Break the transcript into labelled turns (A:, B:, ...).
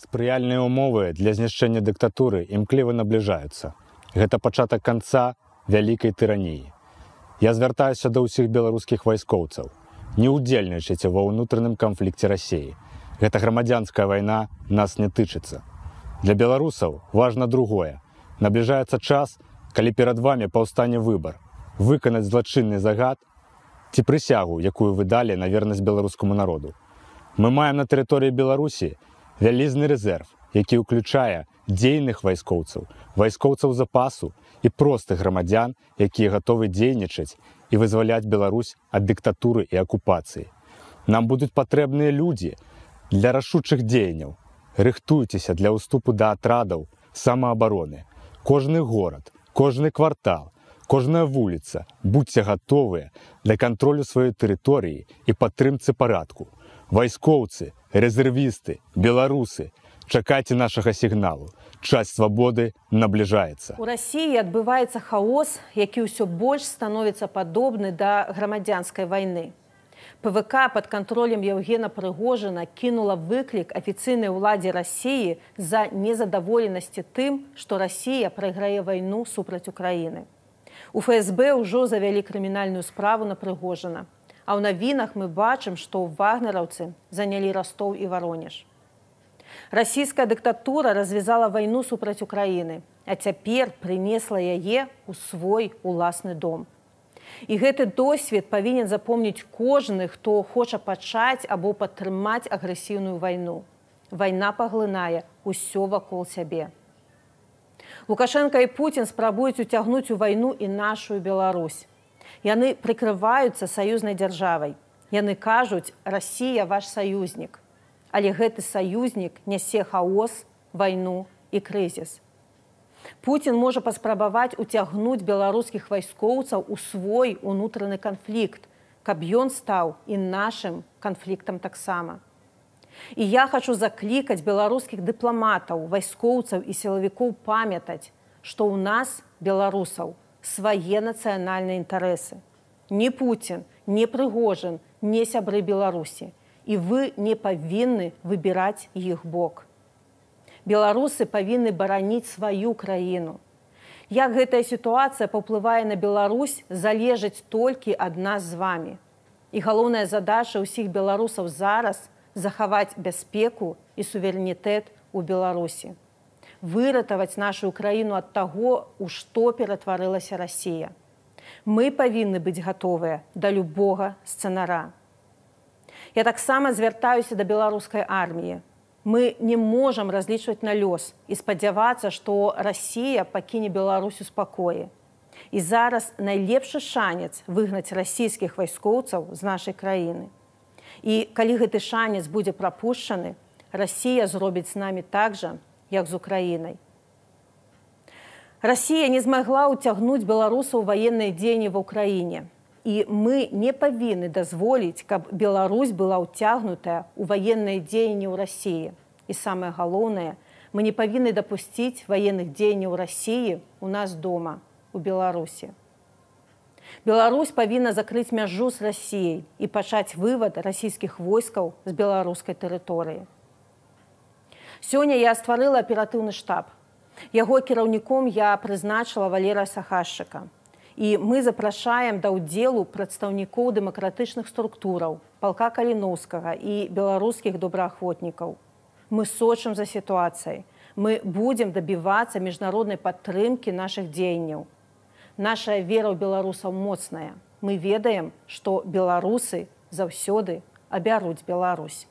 A: Спрыяльныя ўмовы для знішчэння дыктатуры імкліва набліжаюцца. Гэта пачатак канца вялікай тыраніі. Я звяртаюся да ўсіх беларускіх вайскоўцаў. Не ўдзельнічаце ва ўнутраным канфлікце рассіі. Гэта грамадзянская вайна нас не тычыцца. Для беларусаў важна другое. Набліжаецца час, калі перад вамі паўстане выбар, выканаць злачынны загад ці прысягу, якую вы далі на вернасць беларускаму народу. Мы маем на тэрыторыі Беларусі, вялізны рэзерв, які ўключае дзейных вайскоўцаў, вайскоўцаў запасу і простых грамадзян, якія гатовы дзейнічаць і вызваляць Беларусь ад дыктатуры і акупацыі. Нам будуць патрэбныя людзі для рашучых дзеянняў. Рыхтуйцеся для ўступу да атрадаў самаабароны. Кожны горад, кожны квартал, кожная вуліца будзьце гатовыя для кантролю сваёй тэрыторыі і падтрымцы парадку вайскоўцы, рэзервісты, беларусы, чакайце нашага сігналу. Часть свабоды набліжаецца.
B: У рассіі адбываецца хаос, які ўсё больш становіцца падобны да грамадзянскай вайны. ПВК пад кантролем Яўгена Прыгожана кінула выклік афіцыйнай уладзе рассіі з-за незадаволенасці тым, што рассія прайграе вайну супраць Україніны. У ФСБ ўжо завялі крымінальную справу на прыгожана. А ў навінах мы бачым, што ў вагнераўцы занялі Ростоў і варонеж. Расійская дыктатура развязала вайну супраць Украіны, а цяпер прынесла яе ў свой уласны дом. І гэты досвед павінен запомніць кожны, хто хоча пачаць або падтрымаць агрэсіўную вайну. Вайна паглынае ўсё вакол сябе. Лукашенко і Путін спрабуюць уцягнуць у вайну і нашу Беларусь яны прыкрываюцца саюзнай дзяржавай яны кажуць россия ваш саюзнік але гэты саюзнік нясе хаос вайну і крызіс Пуін можа паспрабаваць уцягнуць беларускіх вайскоўцаў у свой унутраны канфлікт каб ён стаў і нашым канфліктам таксама і я хачу заклікаць беларускіх дыпламатаў вайскоўцаў і сілавікоў памятаць што ў нас беларусаў свае нацыянальныя інтарэсы. Не Путін, не прыгожан, не сябры Беларусі. І вы не павінны выбіраць іх бок. Беларусы павінны бараніць сваю краіну. Як гэтая сітуацыя паўплывае на Беларусь залежыць толькі ад нас з вами. І галоўная задача ўсіх беларусаў зараз захаваць бяспеку і суверэнітэт у Беларусі выратаваць нашу краіну ад таго, у што ператварылася рассія. Мы павінны быць гатовыя да любога сцэнара. Я таксама звяртаюся да беларускай арміі. Мы не можам разлічваць на лёс і спадзявацца, што рассія пакіне Беларусь у спакоі. І зараз найлепшы шанец выгнаць расійскіх вайскоўцаў з нашай краіны. І калі гэты шанец будзе прапушчаны, Расія зробіць з намі так жа, як з украінай россия не змагла ўцягнуць беларусаў ваенныя дзеянні в украіне і мы не павінны дазволіць каб беларусь была ўцягнутая у ваенныя дзеянні ў россии і самое галоўнае мы не павінны дапусціць ваенных дзеянняў россии у нас дома у беларусе Беларусь павінна закрыць мяжу з рассіяй і пачаць вывад расійскіх войскаў з беларускай тэрыторыі. Сёння я стварыла аператыўны штаб. Яго кіраўніком я прызначыла валера Сахашчыка. І мы запрашаем да ўдзелу прадстаўнікоў дэмакратычных структураў, палка каліноскага і беларускіх добраахвотнікаў. Мы сочым за сітуацыяй. Мы будзем дабівацца міжнароднай падтрымкі нашых дзеянняў. Нашая вера ў беларусаў моцная. Мы ведаем, што беларусы
A: заўсёды абяруць Беларусь.